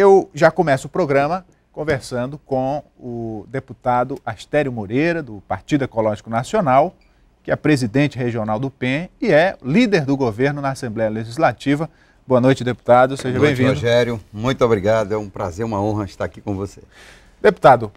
eu já começo o programa conversando com o deputado Astério Moreira, do Partido Ecológico Nacional, que é presidente regional do PEN e é líder do governo na Assembleia Legislativa. Boa noite, deputado. Seja bem-vindo. Rogério. Muito obrigado. É um prazer, uma honra estar aqui com você. Deputado,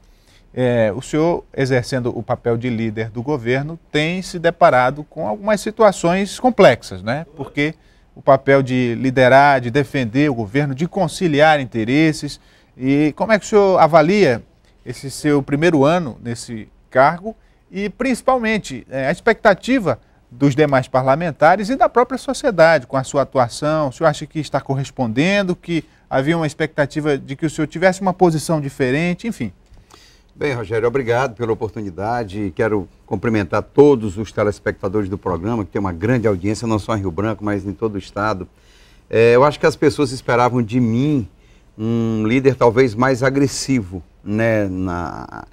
é, o senhor, exercendo o papel de líder do governo, tem se deparado com algumas situações complexas, né? Porque o papel de liderar, de defender o governo, de conciliar interesses. E como é que o senhor avalia esse seu primeiro ano nesse cargo e, principalmente, é, a expectativa dos demais parlamentares e da própria sociedade com a sua atuação? O senhor acha que está correspondendo, que havia uma expectativa de que o senhor tivesse uma posição diferente, enfim? Bem, Rogério, obrigado pela oportunidade. Quero cumprimentar todos os telespectadores do programa, que tem uma grande audiência, não só em Rio Branco, mas em todo o estado. É, eu acho que as pessoas esperavam de mim um líder talvez mais agressivo né, na,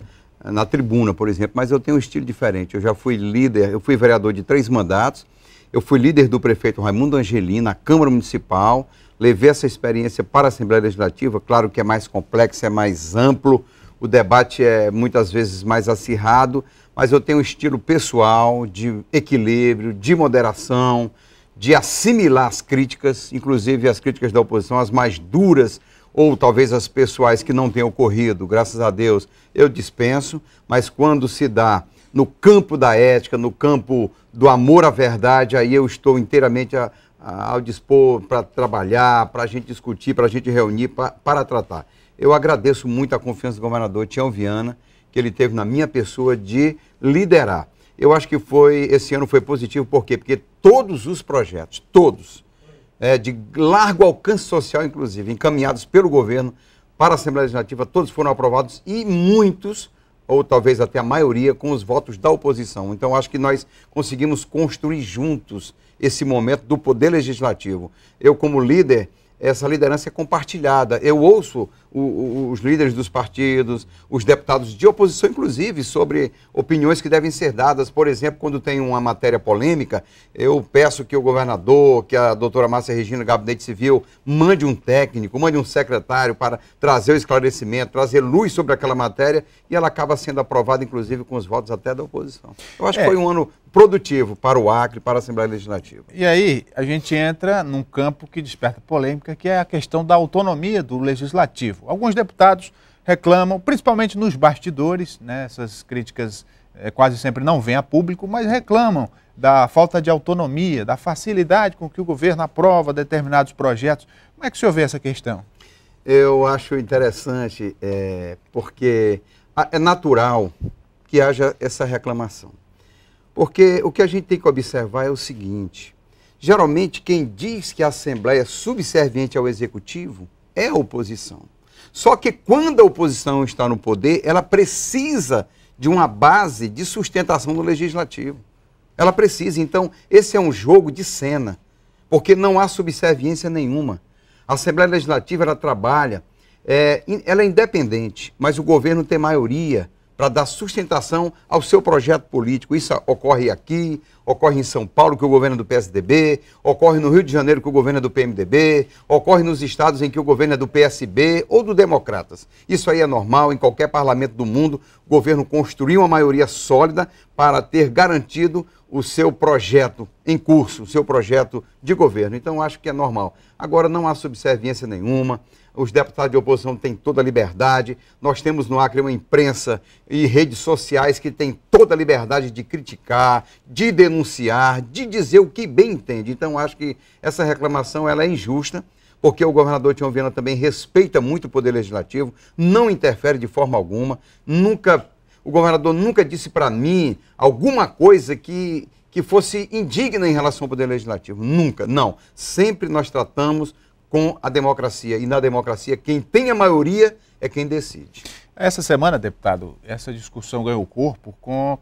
na tribuna, por exemplo, mas eu tenho um estilo diferente. Eu já fui líder, eu fui vereador de três mandatos, eu fui líder do prefeito Raimundo Angelini na Câmara Municipal, levei essa experiência para a Assembleia Legislativa, claro que é mais complexo, é mais amplo, o debate é muitas vezes mais acirrado, mas eu tenho um estilo pessoal de equilíbrio, de moderação, de assimilar as críticas, inclusive as críticas da oposição, as mais duras ou talvez as pessoais que não tenham ocorrido, graças a Deus, eu dispenso, mas quando se dá no campo da ética, no campo do amor à verdade, aí eu estou inteiramente a, a, ao dispor para trabalhar, para a gente discutir, para a gente reunir, pra, para tratar. Eu agradeço muito a confiança do governador Tião Viana, que ele teve na minha pessoa de liderar. Eu acho que foi esse ano foi positivo, por quê? Porque todos os projetos, todos, é, de largo alcance social, inclusive, encaminhados pelo governo para a Assembleia Legislativa, todos foram aprovados e muitos ou talvez até a maioria, com os votos da oposição. Então, acho que nós conseguimos construir juntos esse momento do poder legislativo. Eu, como líder, essa liderança é compartilhada. Eu ouço os líderes dos partidos, os deputados de oposição, inclusive, sobre opiniões que devem ser dadas. Por exemplo, quando tem uma matéria polêmica, eu peço que o governador, que a doutora Márcia Regina, gabinete civil, mande um técnico, mande um secretário para trazer o esclarecimento, trazer luz sobre aquela matéria, e ela acaba sendo aprovada, inclusive, com os votos até da oposição. Eu acho é. que foi um ano produtivo para o Acre, para a Assembleia Legislativa. E aí, a gente entra num campo que desperta polêmica, que é a questão da autonomia do legislativo novo. Alguns deputados reclamam, principalmente nos bastidores, né, essas críticas é, quase sempre não vêm a público, mas reclamam da falta de autonomia, da facilidade com que o governo aprova determinados projetos. Como é que o senhor vê essa questão? Eu acho interessante, é, porque é natural que haja essa reclamação. Porque o que a gente tem que observar é o seguinte: geralmente, quem diz que a Assembleia é subserviente ao Executivo é a oposição. Só que quando a oposição está no poder, ela precisa de uma base de sustentação do legislativo. Ela precisa. Então, esse é um jogo de cena, porque não há subserviência nenhuma. A Assembleia Legislativa ela trabalha, é, ela é independente, mas o governo tem maioria para dar sustentação ao seu projeto político. Isso ocorre aqui, ocorre em São Paulo, que o governo é do PSDB, ocorre no Rio de Janeiro, que o governo é do PMDB, ocorre nos estados em que o governo é do PSB ou do Democratas. Isso aí é normal, em qualquer parlamento do mundo, o governo construiu uma maioria sólida para ter garantido o seu projeto em curso, o seu projeto de governo. Então, acho que é normal. Agora, não há subserviência nenhuma, os deputados de oposição têm toda a liberdade, nós temos no Acre uma imprensa e redes sociais que têm toda a liberdade de criticar, de denunciar, de dizer o que bem entende. Então, acho que essa reclamação ela é injusta, porque o governador Tião Viana também respeita muito o Poder Legislativo, não interfere de forma alguma, nunca o governador nunca disse para mim alguma coisa que, que fosse indigna em relação ao Poder Legislativo. Nunca, não. Sempre nós tratamos com a democracia. E na democracia, quem tem a maioria é quem decide. Essa semana, deputado, essa discussão ganhou corpo com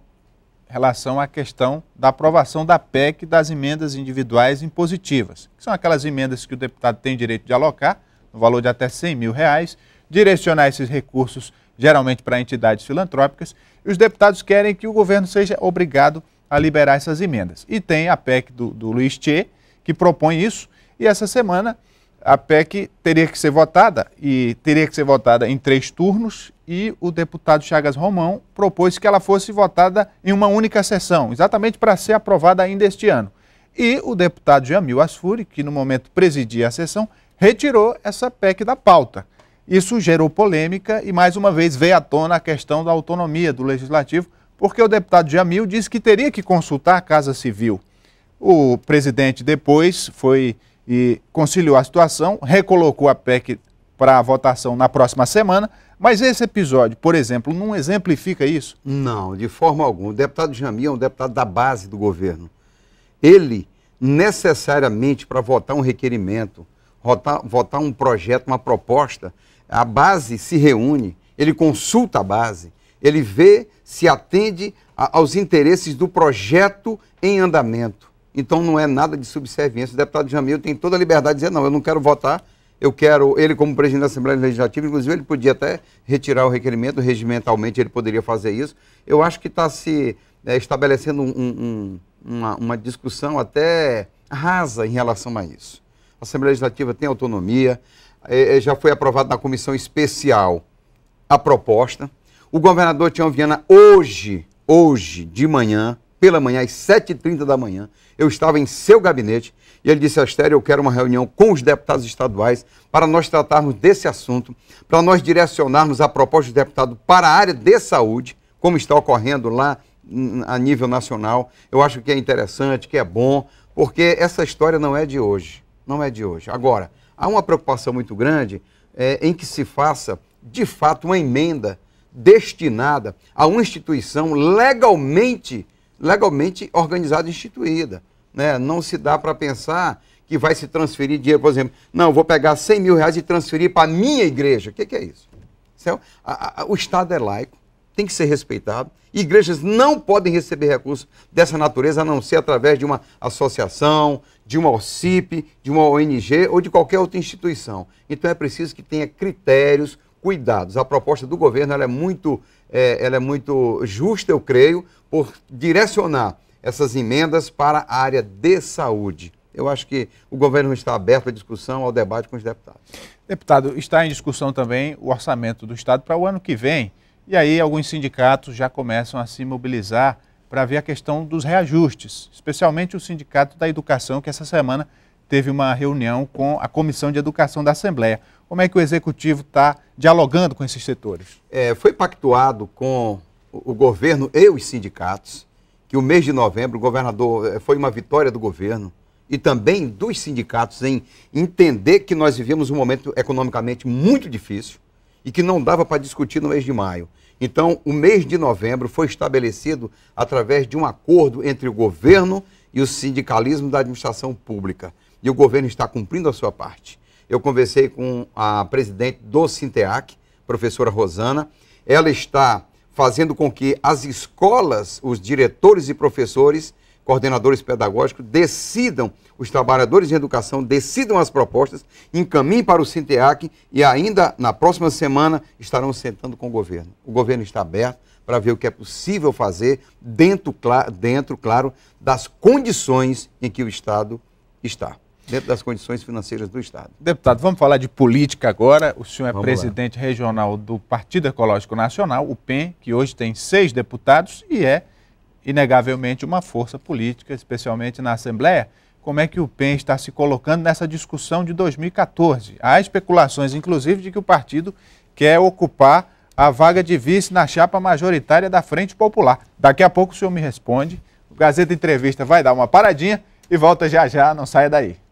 relação à questão da aprovação da PEC das emendas individuais impositivas, que são aquelas emendas que o deputado tem direito de alocar, no valor de até 100 mil reais, direcionar esses recursos geralmente para entidades filantrópicas, e os deputados querem que o governo seja obrigado a liberar essas emendas. E tem a PEC do, do Luiz Tchê, que propõe isso, e essa semana a PEC teria que ser votada, e teria que ser votada em três turnos, e o deputado Chagas Romão propôs que ela fosse votada em uma única sessão, exatamente para ser aprovada ainda este ano. E o deputado Jamil Asfuri, que no momento presidia a sessão, retirou essa PEC da pauta. Isso gerou polêmica e, mais uma vez, veio à tona a questão da autonomia do legislativo, porque o deputado Jamil disse que teria que consultar a Casa Civil. O presidente depois foi e conciliou a situação, recolocou a PEC para votação na próxima semana. Mas esse episódio, por exemplo, não exemplifica isso? Não, de forma alguma. O deputado Jami é um deputado da base do governo. Ele, necessariamente, para votar um requerimento, votar, votar um projeto, uma proposta, a base se reúne, ele consulta a base, ele vê se atende a, aos interesses do projeto em andamento. Então não é nada de subserviência. O deputado Jamil tem toda a liberdade de dizer, não, eu não quero votar, eu quero, ele como presidente da Assembleia Legislativa, inclusive ele podia até retirar o requerimento, regimentalmente ele poderia fazer isso. Eu acho que está se é, estabelecendo um, um, uma, uma, discussão até rasa em relação a isso. A Assembleia Legislativa tem autonomia, é, é já foi aprovada na comissão especial a proposta. O governador Tião Viana hoje, hoje de manhã, pela manhã, às 7h30 da manhã. Eu estava em seu gabinete e ele disse, Astério, eu quero uma reunião com os deputados estaduais para nós tratarmos desse assunto, para nós direcionarmos a proposta do deputado para a área de saúde, como está ocorrendo lá a nível nacional. Eu acho que é interessante, que é bom, porque essa história não é de hoje. Não é de hoje. Agora, há uma preocupação muito grande é, em que se faça, de fato, uma emenda destinada a uma instituição legalmente legalmente organizada e instituída. Né? Não se dá para pensar que vai se transferir dinheiro, por exemplo, não, vou pegar 100 mil reais e transferir para a minha igreja. O que, que, é isso? É a, a, o Estado é laico, tem que ser respeitado. Igrejas não podem receber recursos dessa natureza, a não ser através de uma associação, de uma OCIP, de uma ONG ou de qualquer outra instituição. Então é preciso que tenha critérios cuidados. A proposta do governo é, muito, é, ela é muito justa, eu creio, por direcionar essas emendas para a área de saúde. Eu acho que o governo está aberto à discussão, ao debate com os deputados. Deputado, está em discussão também o orçamento do Estado para o ano que vem. E aí alguns sindicatos já começam a se mobilizar para ver a questão dos reajustes, especialmente o Sindicato da Educação, que essa semana teve uma reunião com a Comissão de Educação da Assembleia. Como é que o Executivo está dialogando com esses setores? É, foi pactuado com o governo e os sindicatos que o mês de novembro, o governador, eh, foi uma vitória do governo e também dos sindicatos em entender que nós vivíamos um momento economicamente muito difícil e que não dava para discutir no mês de maio. Então, o mês de novembro foi estabelecido através de um acordo entre o governo e o sindicalismo da administração pública e o governo está cumprindo a sua parte. Eu conversei com a presidente do Sinteac, professora Rosana. Ela está fazendo com que as escolas, os diretores e professores, coordenadores pedagógicos, decidam, os trabalhadores de educação decidam as propostas, encaminhem para o Sinteac e ainda na próxima semana estarão sentando com o governo. O governo está aberto para ver o que é possível fazer dentro, dentro, claro das condições em que o Estado está dentro das condições financeiras do Estado. Deputado, vamos falar de política agora. O senhor é vamos presidente lá. regional do Partido Ecológico Nacional, o PEN, que hoje tem seis deputados e é, inegavelmente, uma força política, especialmente na Assembleia. Como é que o PEN está se colocando nessa discussão de 2014? Há especulações, inclusive, de que o partido quer ocupar a vaga de vice na chapa majoritária da Frente Popular. Daqui a pouco o senhor me responde. O Gazeta Entrevista vai dar uma paradinha e volta já já, não saia daí.